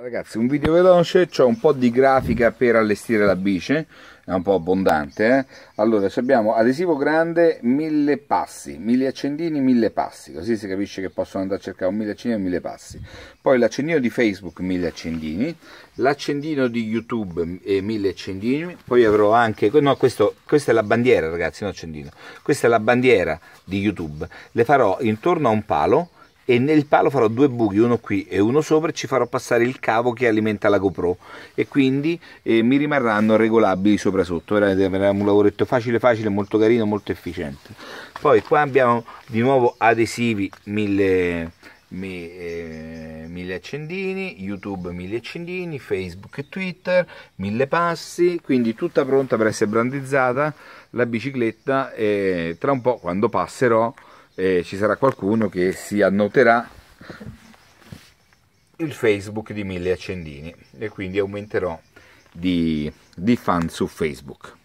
ragazzi un video veloce c'è un po' di grafica per allestire la bice è un po' abbondante eh? allora abbiamo adesivo grande mille passi mille accendini mille passi così si capisce che possono andare a cercare un mille accendini e mille passi poi l'accendino di facebook mille accendini l'accendino di youtube e eh, mille accendini poi avrò anche no questo, questa è la bandiera ragazzi non accendino questa è la bandiera di youtube le farò intorno a un palo e nel palo farò due buchi, uno qui e uno sopra e ci farò passare il cavo che alimenta la GoPro e quindi eh, mi rimarranno regolabili sopra sotto, veramente verrà un lavoretto facile facile, molto carino, molto efficiente. Poi qua abbiamo di nuovo adesivi 1000 mi, eh, accendini, YouTube 1000 accendini, Facebook e Twitter, 1000 passi, quindi tutta pronta per essere brandizzata la bicicletta e tra un po' quando passerò eh, ci sarà qualcuno che si annoterà il Facebook di Mille Accendini e quindi aumenterò di, di fan su Facebook.